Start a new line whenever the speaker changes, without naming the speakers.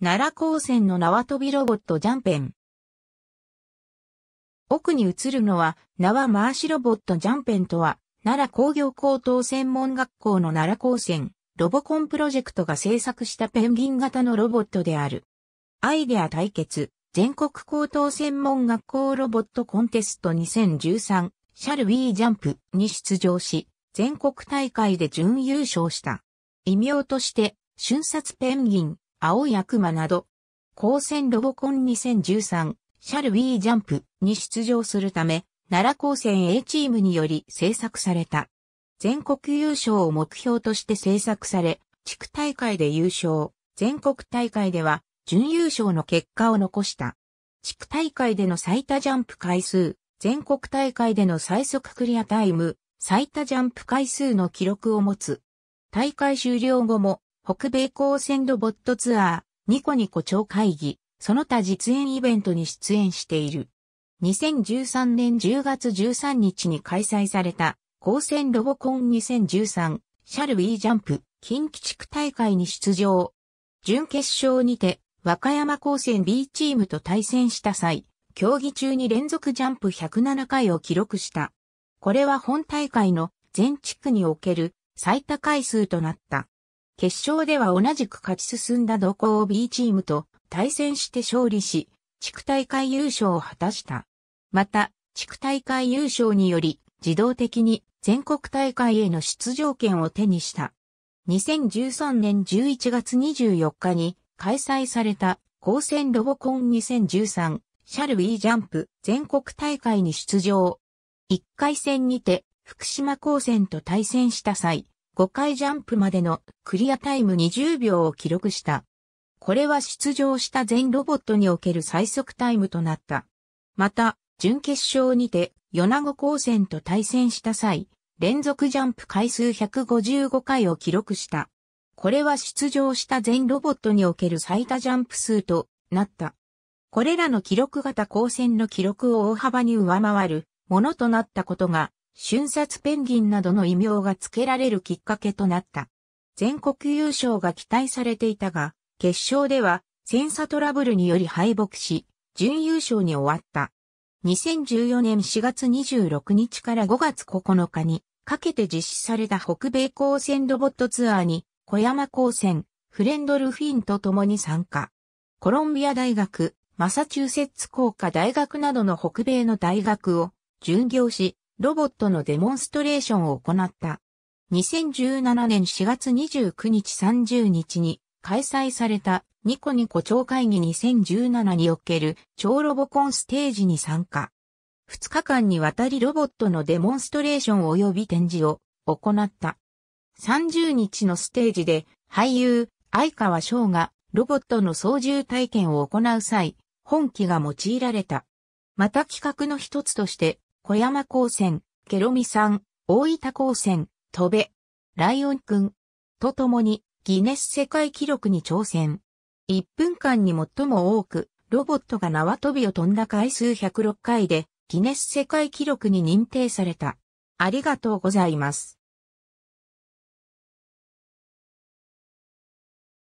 奈良高専の縄跳びロボットジャンペン。奥に映るのは縄回しロボットジャンペンとは、奈良工業高等専門学校の奈良高専ロボコンプロジェクトが制作したペンギン型のロボットである。アイデア対決、全国高等専門学校ロボットコンテスト2013、シャルウィージャンプに出場し、全国大会で準優勝した。異名として、瞬殺ペンギン、青い悪魔など、高専ロボコン2013、シャルウィージャンプに出場するため、奈良高専 A チームにより制作された。全国優勝を目標として制作され、地区大会で優勝、全国大会では準優勝の結果を残した。地区大会での最多ジャンプ回数、全国大会での最速クリアタイム、最多ジャンプ回数の記録を持つ。大会終了後も北米高専ロボットツアー、ニコニコ超会議、その他実演イベントに出演している。2013年10月13日に開催された、高専ロボコン2013、シャルウィージャンプ、近畿地区大会に出場。準決勝にて、和歌山高専 B チームと対戦した際、競技中に連続ジャンプ107回を記録した。これは本大会の全地区における最多回数となった。決勝では同じく勝ち進んだ土校 B チームと対戦して勝利し、地区大会優勝を果たした。また、地区大会優勝により、自動的に全国大会への出場権を手にした。2013年11月24日に開催された高専ロボコン2013シャルウィージャンプ全国大会に出場。1回戦にて福島高専と対戦した際、5回ジャンプまでのクリアタイム20秒を記録した。これは出場した全ロボットにおける最速タイムとなった。また、準決勝にて、米子高専と対戦した際、連続ジャンプ回数155回を記録した。これは出場した全ロボットにおける最多ジャンプ数となった。これらの記録型光線の記録を大幅に上回るものとなったことが瞬殺ペンギンなどの異名が付けられるきっかけとなった。全国優勝が期待されていたが、決勝ではセンサトラブルにより敗北し、準優勝に終わった。2014年4月26日から5月9日にかけて実施された北米高専ロボットツアーに小山高専、フレンドルフィンと共に参加。コロンビア大学、マサチューセッツ工科大学などの北米の大学を巡業し、ロボットのデモンストレーションを行った。2017年4月29日30日に開催されたニコニコ超会議2017における超ロボコンステージに参加。2日間にわたりロボットのデモンストレーション及び展示を行った。30日のステージで俳優、相川翔がロボットの操縦体験を行う際、本機が用いられた。また企画の一つとして小山高専、ケロミさん、大分高専、戸部、ライオンくん、と共にギネス世界記録に挑戦。1分間に最も多く、ロボットが縄跳びを飛んだ回数106回で、ギネス世界記録に認定された。ありがとうございます。